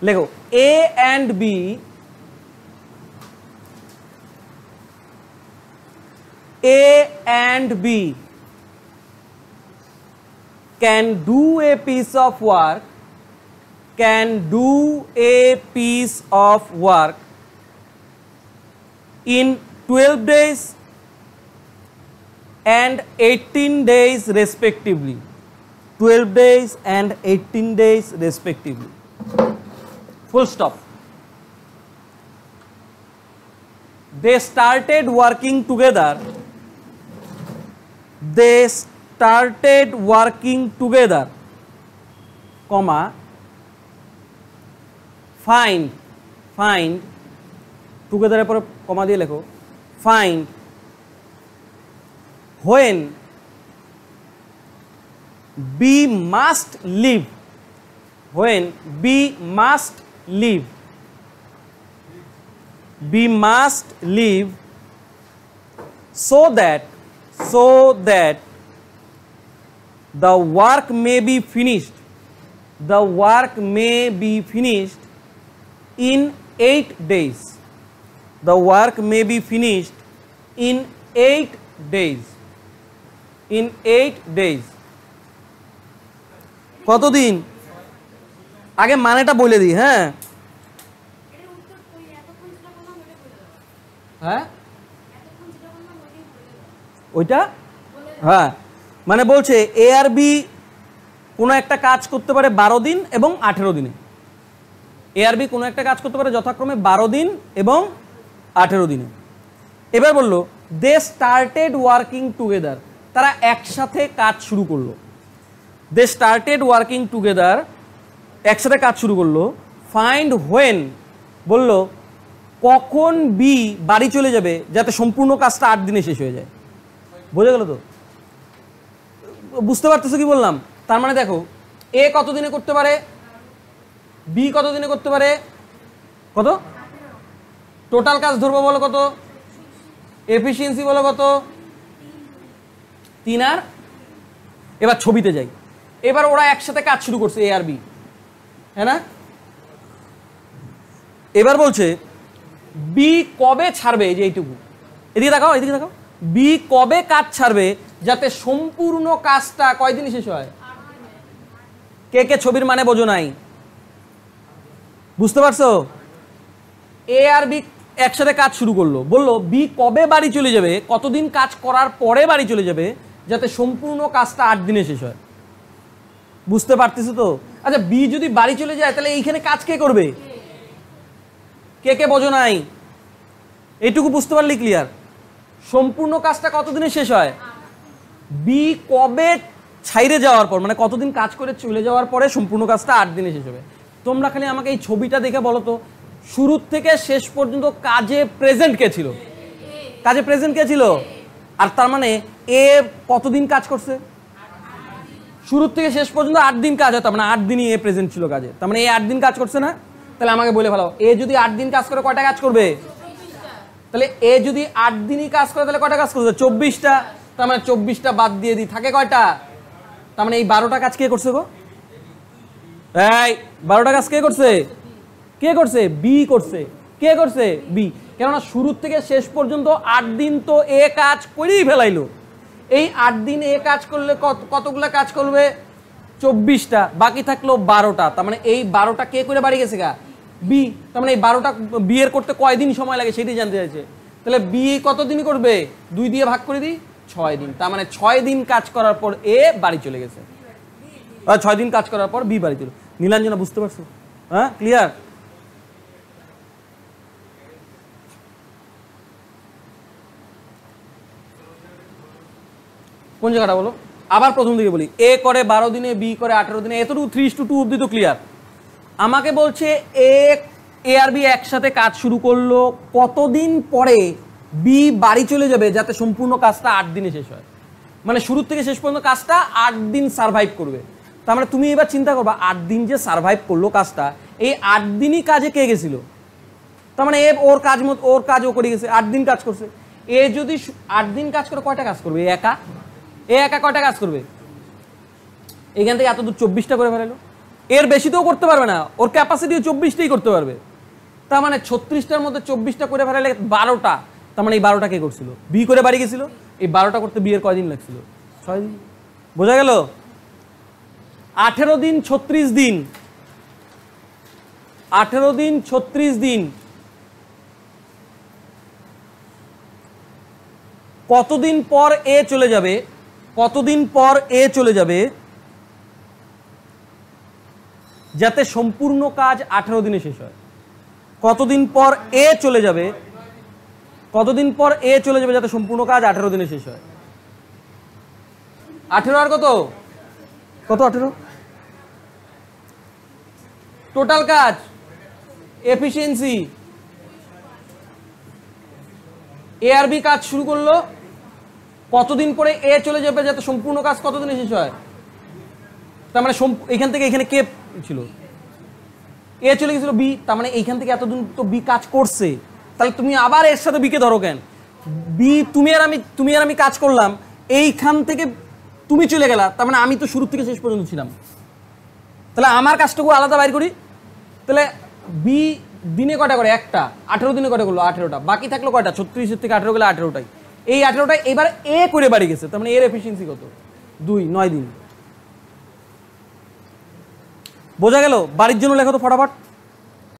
Let go. A and B. A and B can do a piece of work, can do a piece of work in 12 days and 18 days respectively. 12 days and 18 days respectively. full stop they started working together they started working together comma find find together এর পরে comma দিয়ে লেখো find when we must live when we must live we must live so that so that the work may be finished the work may be finished in eight days the work may be finished in eight days in eight days কতদিন আগে মানেটা বলে দিই হ্যাঁ হ্যাঁ ওইটা হ্যাঁ মানে বলছে এ আর বি কোনো একটা কাজ করতে পারে বারো দিন এবং আঠেরো দিনে এ আর বি কোনো একটা কাজ করতে পারে যথাক্রমে বারো দিন এবং আঠেরো দিনে এবার বললো দে স্টার্টেড ওয়ার্কিং টুগেদার তারা একসাথে কাজ শুরু করলো দে স্টার্টেড ওয়ার্কিং টুগেদার একসাথে কাজ শুরু করলো ফাইন্ড হোয়েন বলল কখন বি বাড়ি চলে যাবে যাতে সম্পূর্ণ কাজটা আট দিনে শেষ হয়ে যায় বোঝা গেল তো বুঝতে পারতেছো কি বললাম তার মানে দেখো এ কত দিনে করতে পারে বি কত দিনে করতে পারে কত টোটাল কাজ ধরবো বলো কত এফিসিয়েন্সি বলো কত তিন আর এবার ছবিতে যাই এবার ওরা একসাথে কাজ শুরু করছে এ আর বি হ্যাঁ না এবার বলছে বি কবে ছাড়বে এই যে এইটুকু এদিকে দেখাও এদিকে দেখাও বি কবে কাজ ছাড়বে যাতে সম্পূর্ণ কাজটা কয়দিন শেষ হয় কে কে ছবির মানে বোঝো নাই বুঝতে পারছো এ আর বি একসাথে কাজ শুরু করলো বললো বি কবে বাড়ি চলে যাবে কতদিন কাজ করার পরে বাড়ি চলে যাবে যাতে সম্পূর্ণ কাজটা আট দিনে শেষ হয় বুঝতে পারতেছো তো আচ্ছা বি যদি বাড়ি চলে যায় তাহলে এইখানে কাজ কে করবে কে কে বোঝো নাই এইটুকু বুঝতে পারলি ক্লিয়ার সম্পূর্ণ কাজটা কতদিনে শেষ হয় বি কবে ছাইরে যাওয়ার পর মানে কতদিন কাজ করে চলে যাওয়ার পরে সম্পূর্ণ কাজটা আট দিনে শেষ হবে তোমরা খালি আমাকে এই ছবিটা দেখে বলো তো শুরুর থেকে শেষ পর্যন্ত কাজে প্রেজেন্ট কে ছিল কাজে প্রেজেন্ট কে ছিল আর তার মানে এ কতদিন কাজ করছে শুরুর থেকে শেষ পর্যন্ত আট দিন কাজ হয় তার মানে আট দিনই এ প্রেজেন্ট ছিল কাজে তার মানে এ আট দিন কাজ করছে না তাহলে আমাকে বলে ভালো এ যদি আট দিন কাজ করে কয়টা কাজ করবে তাহলে এ যদি আট দিনই কাজ করে তাহলে কয়টা কাজ করবে চব্বিশটা তার মানে চব্বিশটা বাদ দিয়ে দিই থাকে কয়টা তার মানে এই বারোটা কাজ কে করছে গো এই বারোটা কাজ কে করছে কে করছে বি করছে কে করছে বি কেননা শুরুর থেকে শেষ পর্যন্ত আট দিন তো এ কাজ করেই ফেলাইলো এই আট দিন এ কাজ করলে কত কতগুলো কাজ করবে চব্বিশটা বাকি থাকলো বারোটা তার মানে এই বারোটা কে করে বাড়ি গেছে গা বি তার মানে এই বারোটা বিয়ের করতে কয়দিন সময় লাগে সেটি জানতে চাইছে তাহলে বি কতদিন করবে দুই দিয়ে ভাগ করে দিই ছয় দিন তার মানে ছয় দিন কাজ করার পর এ বাড়ি চলে গেছে ছয় দিন কাজ করার পর বি বাড়ি চলে নীলাঞ্জনা বুঝতে পারছো হ্যাঁ ক্লিয়ার কোন জায়গাটা বলো আবার প্রথম দিকে বলি এ করে বারো দিনে বি করে আঠেরো দিনে এতটুকু থ্রি টু টু অব্দি তো ক্লিয়ার আমাকে বলছে এ এ আর বি একসাথে কাজ শুরু করলো কতদিন পরে বি বাড়ি চলে যাবে যাতে সম্পূর্ণ কাজটা আট দিনে শেষ হয় মানে শুরু থেকে শেষ পর্যন্ত কাজটা আট দিন সার্ভাইভ করবে তার মানে তুমি এবার চিন্তা করবা আট দিন যে সার্ভাইভ করলো কাজটা এই আট দিনই কাজে কে গেছিল তার মানে এ ওর কাজ মতো ওর কাজ ও করে গেছে আট দিন কাজ করছে এ যদি আট দিন কাজ করে কয়টা কাজ করবে একা এ একা কটা কাজ করবে এখান থেকে এত দূর চব্বিশটা করে ফেলালো এর বেশি তো করতে পারবে না ওর ক্যাপাসিটিও চব্বিশটাই করতে পারবে তার মানে ছত্রিশটার মধ্যে চব্বিশটা করে ফেলালে বারোটা তার মানে এই বারোটা কে করছিল বি করে বাড়ি গেছিল এই বারোটা করতে বিয়ের কয়দিন লাগছিল ছয় দিন বোঝা গেল আঠেরো দিন ছত্রিশ দিন আঠেরো দিন ছত্রিশ দিন কতদিন পর এ চলে যাবে কতদিন পর এ চলে যাবে যাতে সম্পূর্ণ কাজ আঠেরো দিনে শেষ হয় কতদিন পর এ চলে যাবে কতদিন পর এ চলে যাবে যাতে সম্পূর্ণ কাজ আঠেরো দিনে শেষ হয় আঠেরো আর কত কত আঠেরো টোটাল কাজ এফিসিয়েন্সি এ আর বি কাজ শুরু করলো কতদিন পরে এ চলে যাবে যাতে সম্পূর্ণ কাজ কতদিনে শেষ হয় তার মানে এখান থেকে এখানে কে ছিল এ চলে গেছিল বি তার মানে এইখান থেকে এতদিন তো বি কাজ করছে তাহলে তুমি আবার এর সাথে বিকে ধরো কেন বি তুমি আর আমি তুমি আর আমি কাজ করলাম এইখান থেকে তুমি চলে গেলা তার মানে আমি তো শুরু থেকে শেষ পর্যন্ত ছিলাম তাহলে আমার কাজটুকু আলাদা বাইর করি তাহলে বি দিনে কটা করে একটা আঠেরো দিনে কটা করলো আঠেরোটা বাকি থাকলো কয়টা ছত্রিশের থেকে আঠেরো গেলে আঠেরোটাই এই আঠেরোটা এবার এ করে বাড়ি গেছে তার মানে এর এফিসিয়েন্সি কত দুই নয় দিন বোঝা গেল বাড়ির জন্য লেখা তো ফটাফট